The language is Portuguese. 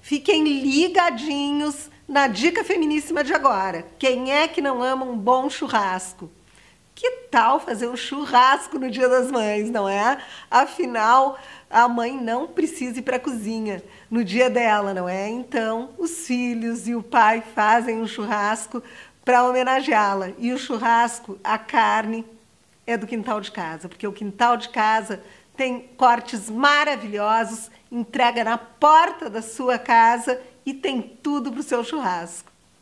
Fiquem ligadinhos na dica feminíssima de agora. Quem é que não ama um bom churrasco? Que tal fazer um churrasco no Dia das Mães, não é? Afinal, a mãe não precisa ir para a cozinha no dia dela, não é? Então, os filhos e o pai fazem um churrasco para homenageá-la. E o churrasco, a carne, é do quintal de casa, porque o quintal de casa tem cortes maravilhosos, entrega na porta da sua casa e tem tudo para o seu churrasco.